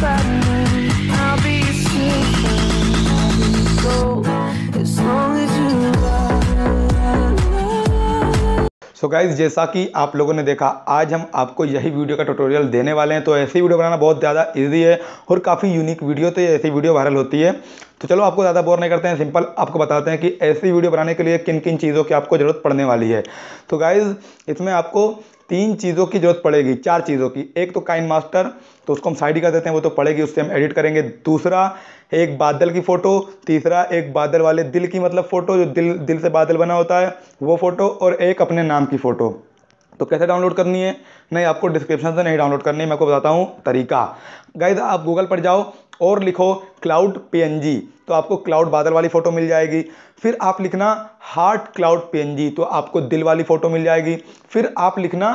सो so guys जैसा कि आप लोगों ने देखा आज हम आपको यही वीडियो का ट्यूटोरियल देने वाले हैं तो ऐसी वीडियो बनाना बहुत ज़्यादा इजी है और काफ़ी यूनिक वीडियो तो ऐसी वीडियो वायरल होती है तो चलो आपको ज़्यादा बोर नहीं करते हैं सिंपल आपको बताते हैं कि ऐसी वीडियो बनाने के लिए किन किन चीज़ों की आपको ज़रूरत पड़ने वाली है तो गाइज़ इसमें आपको तीन चीज़ों की जरूरत पड़ेगी चार चीज़ों की एक तो काइन मास्टर तो उसको हम साइड ही कर देते हैं वो तो पड़ेगी उससे हम एडिट करेंगे दूसरा एक बादल की फ़ोटो तीसरा एक बादल वाले दिल की मतलब फ़ोटो जो दिल दिल से बादल बना होता है वो फ़ोटो और एक अपने नाम की फ़ोटो तो कैसे डाउनलोड करनी है नहीं आपको डिस्क्रिप्शन से नहीं डाउनलोड करनी है मैं आपको बताता हूँ तरीका गाइज आप गूगल पर जाओ और लिखो क्लाउड पीएनजी तो आपको क्लाउड बादल वाली फ़ोटो मिल जाएगी फिर आप लिखना हार्ट क्लाउड पीएनजी तो आपको दिल वाली फ़ोटो मिल जाएगी फिर आप लिखना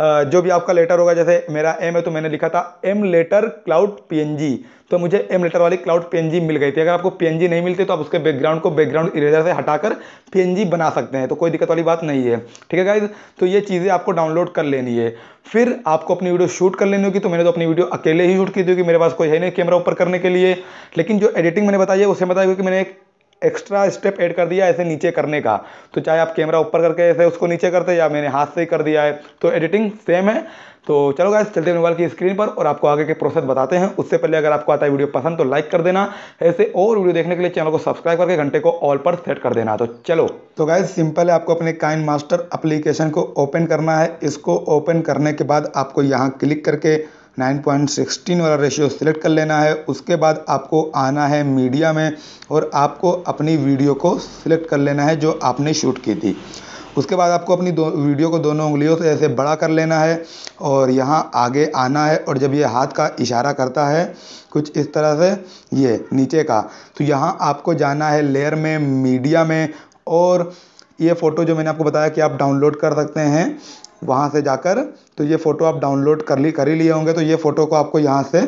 जो भी आपका लेटर होगा जैसे मेरा एम है तो मैंने लिखा था एम लेटर क्लाउड पीएनजी तो मुझे एम लेटर वाली क्लाउड पीएनजी मिल गई थी अगर आपको पीएनजी नहीं मिलती तो आप उसके बैकग्राउंड को बैकग्राउंड इरेजर से हटाकर पीएनजी बना सकते हैं तो कोई दिक्कत वाली बात नहीं है ठीक है गाइज तो ये चीज़ें आपको डाउनलोड कर लेनी है फिर आपको अपनी वीडियो शूट कर लेनी होगी तो मैंने तो अपनी वीडियो अकेले ही शूट की थी क्योंकि मेरे पास कोई है नहीं कैमरा ऊपर करने के लिए लेकिन जो एडिटिंग मैंने बताई है उसे बताया कि मैंने एक एक्स्ट्रा स्टेप ऐड कर दिया ऐसे नीचे करने का तो चाहे आप कैमरा ऊपर करके ऐसे उसको नीचे करते या मैंने हाथ से ही कर दिया है तो एडिटिंग सेम है तो चलो गाइस चलते हैं मोबाइल की स्क्रीन पर और आपको आगे के प्रोसेस बताते हैं उससे पहले अगर आपको आता है वीडियो पसंद तो लाइक कर देना ऐसे और वीडियो देखने के लिए चैनल को सब्सक्राइब करके घंटे को ऑल पर सेट कर देना तो चलो तो गाइस सिंपल है आपको अपने काइन मास्टर अप्लीकेशन को ओपन करना है इसको ओपन करने के बाद आपको यहाँ क्लिक करके नाइन पॉइंट सिक्सटीन वाला रेशियो सिलेक्ट कर लेना है उसके बाद आपको आना है मीडिया में और आपको अपनी वीडियो को सिलेक्ट कर लेना है जो आपने शूट की थी उसके बाद आपको अपनी दो वीडियो को दोनों उंगलियों से ऐसे बड़ा कर लेना है और यहाँ आगे आना है और जब ये हाथ का इशारा करता है कुछ इस तरह से ये नीचे का तो यहाँ आपको जाना है लेयर में मीडिया में और ये फ़ोटो जो मैंने आपको बताया कि आप डाउनलोड कर सकते हैं वहाँ से जाकर तो ये फ़ोटो आप डाउनलोड कर ली कर ही लिए होंगे तो ये फ़ोटो को आपको यहाँ से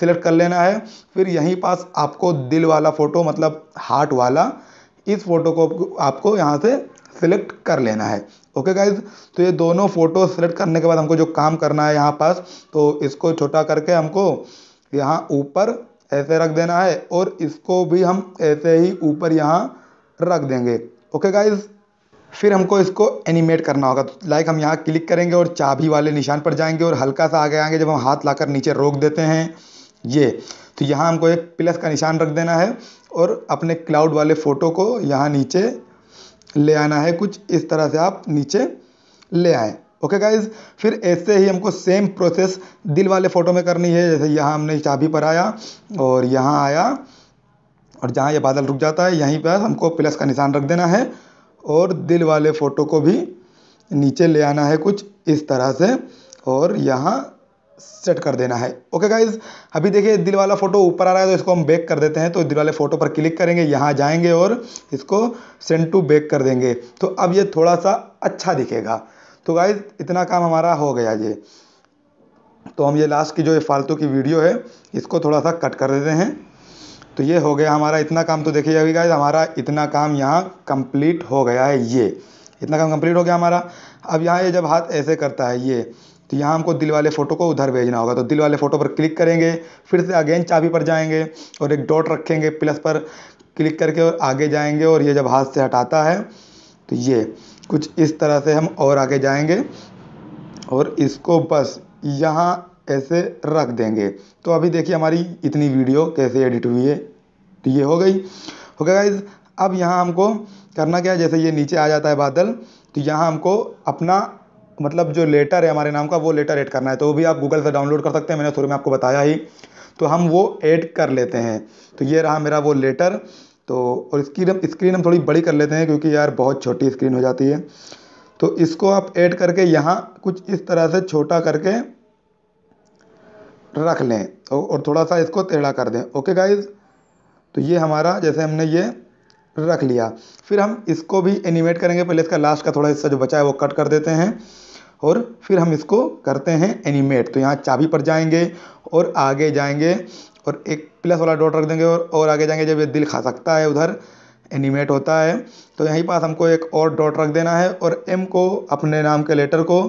सिलेक्ट कर लेना है फिर यहीं पास आपको दिल वाला फ़ोटो मतलब हार्ट वाला इस फ़ोटो को आपको यहाँ से सिलेक्ट कर लेना है ओके गाइज तो ये दोनों फ़ोटो सिलेक्ट करने के बाद हमको जो काम करना है यहाँ पास तो इसको छोटा करके हमको यहाँ ऊपर ऐसे रख देना है और इसको भी हम ऐसे ही ऊपर यहाँ रख देंगे ओके गाइज़ फिर हमको इसको एनिमेट करना होगा तो लाइक हम यहाँ क्लिक करेंगे और चाबी वाले निशान पर जाएंगे और हल्का सा आगे आएंगे जब हम हाथ लाकर नीचे रोक देते हैं ये तो यहाँ हमको एक प्लस का निशान रख देना है और अपने क्लाउड वाले फ़ोटो को यहाँ नीचे ले आना है कुछ इस तरह से आप नीचे ले आएँ ओके गाइज फिर ऐसे ही हमको सेम प्रोसेस दिल वाले फ़ोटो में करनी है जैसे यहाँ हमने चाबी पर आया और यहाँ आया और जहाँ ये बादल रुक जाता है यहीं पर हमको प्लस का निशान रख देना है और दिल वाले फ़ोटो को भी नीचे ले आना है कुछ इस तरह से और यहाँ सेट कर देना है ओके गाइज अभी देखिए दिल वाला फ़ोटो ऊपर आ रहा है तो इसको हम बैक कर देते हैं तो दिल वाले फ़ोटो पर क्लिक करेंगे यहाँ जाएंगे और इसको सेंड टू बैक कर देंगे तो अब ये थोड़ा सा अच्छा दिखेगा तो गाइज इतना काम हमारा हो गया ये तो हम ये लास्ट की जो ये फालतू की वीडियो है इसको थोड़ा सा कट कर देते हैं तो ये हो गया हमारा इतना काम तो देखिए अभी गाइज हमारा इतना काम यहाँ कंप्लीट हो गया है ये इतना काम कंप्लीट हो गया हमारा अब यहाँ ये जब हाथ ऐसे करता है ये तो यहाँ हमको दिल वाले फ़ोटो को उधर भेजना होगा तो दिल वाले फ़ोटो पर क्लिक करेंगे फिर से अगेन चाबी पर जाएंगे और एक डॉट रखेंगे प्लस पर क्लिक करके और आगे जाएंगे और ये जब हाथ से हटाता है तो ये कुछ इस तरह से हम और आगे जाएंगे और इसको बस यहाँ ऐसे रख देंगे तो अभी देखिए हमारी इतनी वीडियो कैसे एडिट हुई है तो ये हो गई हो गया गाइज अब यहाँ हमको करना क्या है जैसे ये नीचे आ जाता है बादल तो यहाँ हमको अपना मतलब जो लेटर है हमारे नाम का वो लेटर ऐड करना है तो वो भी आप गूगल से डाउनलोड कर सकते हैं मैंने शुरू में आपको बताया ही तो हम वो ऐड कर लेते हैं तो ये रहा मेरा वो लेटर तो और स्क्रीन स्क्रीन हम थोड़ी बड़ी कर लेते हैं क्योंकि यार बहुत छोटी स्क्रीन हो जाती है तो इसको आप ऐड करके यहाँ कुछ इस तरह से छोटा करके रख लें और थोड़ा सा इसको टेढ़ा कर दें ओके गाइज तो ये हमारा जैसे हमने ये रख लिया फिर हम इसको भी एनिमेट करेंगे पहले इसका लास्ट का थोड़ा हिस्सा जो बचा है वो कट कर देते हैं और फिर हम इसको करते हैं एनिमेट तो यहाँ चाबी पर जाएंगे और आगे जाएंगे और एक प्लस वाला डॉट रख देंगे और और आगे जाएंगे जब ये दिल खा सकता है उधर एनिमेट होता है तो यहीं पास हमको एक और डॉट रख देना है और एम को अपने नाम के लेटर को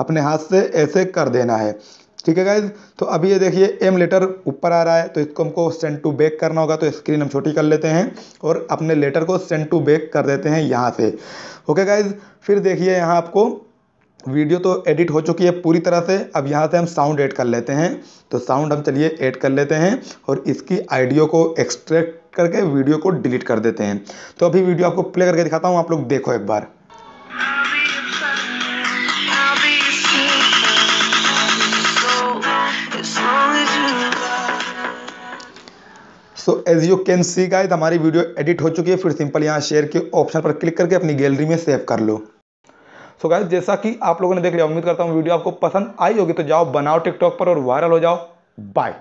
अपने हाथ से ऐसे कर देना है ठीक है गाइज तो अभी ये देखिए एम लेटर ऊपर आ रहा है तो इसको हमको सेंड टू बैक करना होगा तो स्क्रीन हम छोटी कर लेते हैं और अपने लेटर को सेंड टू बैक कर देते हैं यहाँ से ओके गाइज फिर देखिए यहाँ आपको वीडियो तो एडिट हो चुकी है पूरी तरह से अब यहाँ से हम साउंड ऐड कर लेते हैं तो साउंड हम चलिए ऐड कर लेते हैं और इसकी आइडियो को एक्सट्रैक्ट करके वीडियो को डिलीट कर देते हैं तो अभी वीडियो आपको प्ले करके दिखाता हूँ आप लोग देखो एक बार so as you can see guy हमारी वीडियो एडिट हो चुकी है फिर सिंपल यहाँ शेयर के ऑप्शन पर क्लिक करके अपनी गैलरी में सेव कर लो सो so गाइज जैसा कि आप लोगों ने देख लिया उम्मीद करता हूँ वीडियो आपको पसंद आई होगी तो जाओ बनाओ टिकटॉक पर और वायरल हो जाओ बाय